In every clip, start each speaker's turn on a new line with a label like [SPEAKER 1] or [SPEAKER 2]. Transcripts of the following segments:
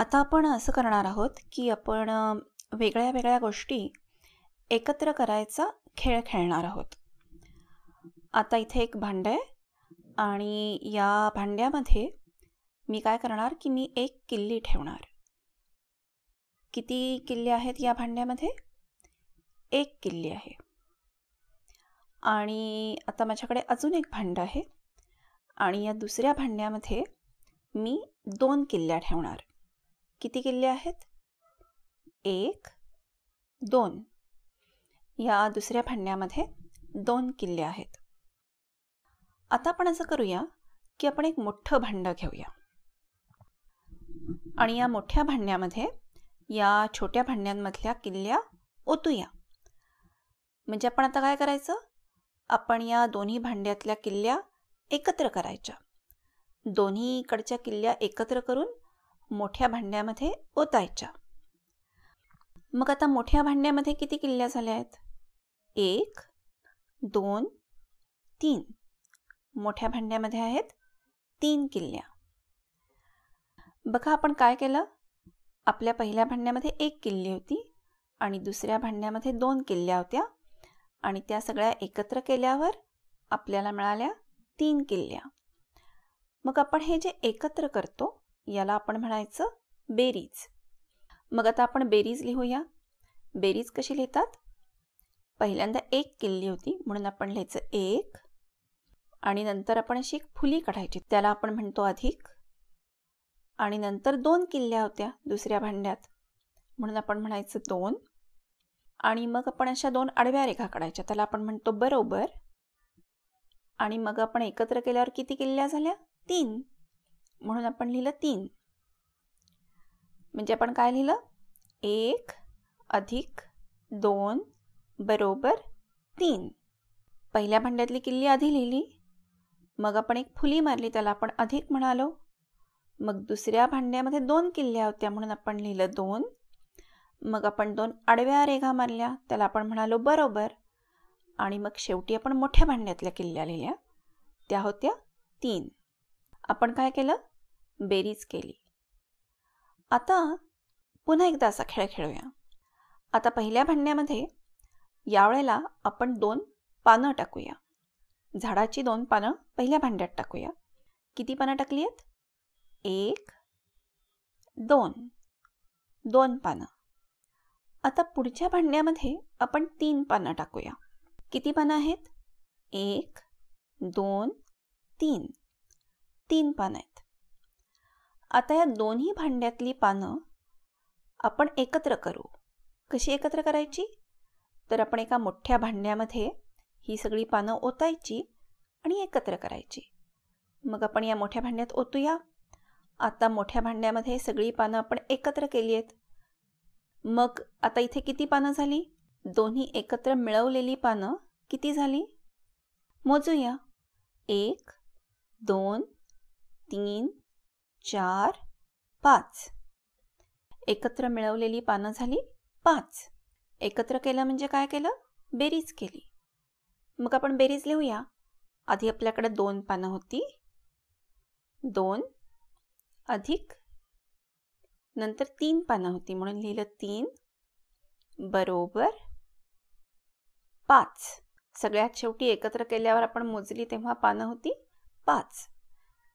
[SPEAKER 1] आता आपण असं करणार आहोत की आपण वेगळ्या वेगळ्या गोष्टी एकत्र करायचा खेळ खेळणार आहोत आता इथे एक भांड आहे आणि या भांड्यामध्ये मी काय करणार की मी एक किल्ली ठेवणार किती किल्ली आहेत या भांड्यामध्ये एक किल्ली आहे आणि आता माझ्याकडे अजून एक भांडं आहे आणि या दुसऱ्या भांड्यामध्ये मी दोन किल्ल्या ठेवणार किती किल्ले आहेत एक दोन या दुसऱ्या भांड्यामध्ये दोन किल्ले आहेत आता आपण असं करूया की आपण एक मोठं भांडं घेऊया आणि या मोठ्या भांड्यामध्ये या छोट्या भांड्यांमधल्या किल्ल्या ओतूया म्हणजे आपण आता काय करायचं आपण या दोन्ही भांड्यातल्या किल्ल्या एकत्र करायच्या दोन्ही किल्ल्या एकत्र करून मोठ्या भांड्यामध्ये ओतायच्या मग आता मोठ्या भांड्यामध्ये किती किल्ल्या झाल्या आहेत एक दोन तीन मोठ्या भांड्यामध्ये आहेत तीन किल्ल्या बघा आपण काय केलं आपल्या पहिल्या भांड्यामध्ये एक किल्ली होती आणि दुसऱ्या भांड्यामध्ये दोन किल्ल्या होत्या आणि त्या सगळ्या एकत्र केल्यावर आपल्याला मिळाल्या तीन किल्ल्या मग आपण हे जे एकत्र करतो याला आपण म्हणायचं बेरीज मग आता आपण बेरीज लिहूया बेरीज कशी लिहितात पहिल्यांदा एक किल्ली होती म्हणून आपण लिहायचं एक आणि नंतर आपण अशी एक फुली काढायची त्याला आपण म्हणतो अधिक आणि नंतर दोन किल्ल्या होत्या दुसऱ्या भांड्यात म्हणून आपण म्हणायचं दोन आणि मग आपण अशा दोन आडव्या रेखा काढायच्या त्याला आपण म्हणतो बरोबर आणि मग आपण एकत्र केल्यावर किती किल्ल्या झाल्या तीन म्हणून आपण लिहिलं तीन म्हणजे आपण काय लिहिलं एक अधिक दोन बरोबर तीन पहिल्या भांड्यातली किल्ली आधी लिहिली मग आपण एक फुली मारली त्याला आपण अधिक म्हणालो मग दुसऱ्या भांड्यामध्ये दोन किल्ल्या होत्या म्हणून आपण लिहिलं दोन मग आपण दोन आडव्या रेघा मारल्या त्याला आपण म्हणालो बरोबर आणि मग शेवटी आपण मोठ्या भांड्यातल्या किल्ल्या लिहिल्या त्या होत्या तीन आपण काय केलं बेरीज केली आता पुन्हा एकदा असा खेळ खेळूया आता पहिल्या भांड्यामध्ये यावेळेला आपण दोन पानं टाकूया झाडाची दोन पानं पहिल्या भांड्यात टाकूया किती पानं टाकली आहेत एक दोन दोन पानं आता पुढच्या भांड्यामध्ये आपण तीन पानं टाकूया किती पानं आहेत एक दोन तीन तीन पानं आहेत आता या दोन्ही भांड्यातली पानं आपण एकत्र करू कशी एकत्र करायची तर आपण एका मोठ्या भांड्यामध्ये ही सगळी पानं ओतायची आणि एकत्र करायची मग आपण या मोठ्या भांड्यात ओतूया आता मोठ्या भांड्यामध्ये सगळी पानं आपण एकत्र केली आहेत मग आता इथे किती पानं झाली दोन्ही एकत्र मिळवलेली पानं किती झाली मोजूया एक दोन तीन चार पाच एकत्र मिळवलेली पानं झाली पाच एकत्र केलं म्हणजे काय केलं बेरीज केली मग आपण बेरीज लिहूया आधी आपल्याकडे दोन पानं होती दोन अधिक नंतर तीन पानं होती म्हणून लिहिलं तीन बरोबर पाच सगळ्यात शेवटी एकत्र केल्यावर आपण मोजली तेव्हा पानं होती पाच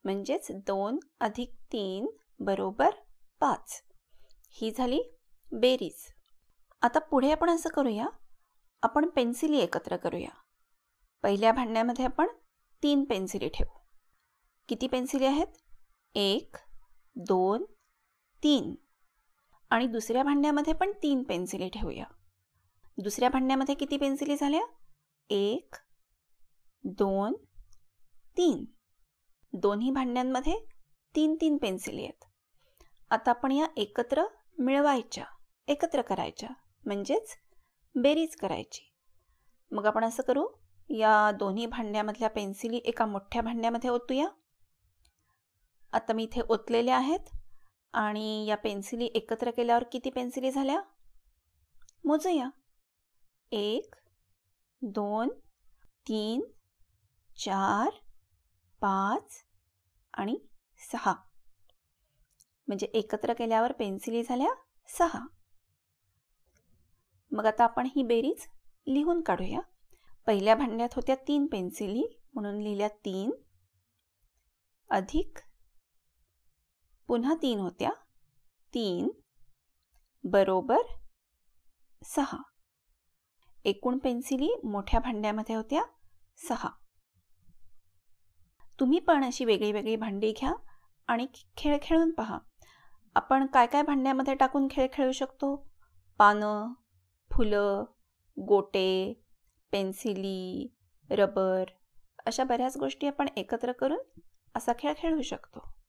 [SPEAKER 1] म्हणजेच दोन अधिक तीन बरोबर पाच ही झाली बेरीज आता पुढे आपण असं करूया आपण पेन्सिली एकत्र करूया पहिल्या भांड्यामध्ये आपण तीन पेन्सिली ठेवू किती पेन्सिली आहेत एक दोन तीन आणि दुसऱ्या भांड्यामध्ये पण तीन पेन्सिली ठेवूया दुसऱ्या भांड्यामध्ये किती पेन्सिली झाल्या एक दोन तीन दोन्ही भांड्यांमध्ये तीन तीन पेन्सिली आहेत आता आपण या एकत्र मिळवायच्या एकत्र करायच्या म्हणजेच बेरीज करायची मग आपण असं करू या दोन्ही भांड्यामधल्या पेन्सिली एका मोठ्या भांड्यामध्ये ओतूया आता मी इथे ओतलेल्या आहेत आणि या पेन्सिली एकत्र केल्यावर किती पेन्सिली झाल्या मोजूया एक दोन तीन चार पाच आणि सहा म्हणजे एकत्र केल्यावर पेन्सिली झाल्या सहा मग आता आपण ही बेरीज लिहून काढूया पहिल्या भांड्यात होत्या तीन पेन्सिली म्हणून लिहिल्या तीन अधिक पुन्हा तीन होत्या तीन बरोबर सहा एकूण पेन्सिली मोठ्या भांड्यामध्ये होत्या सहा तुम्ही पण अशी वेगळी वेगळी भांडी घ्या आणि खेळ खेळून पहा आपण काय काय भांड्यामध्ये टाकून खेळ खेळू शकतो पानं फुलं गोटे पेन्सिली रबर अशा बऱ्याच गोष्टी आपण एकत्र करून असा खेळ खेळू शकतो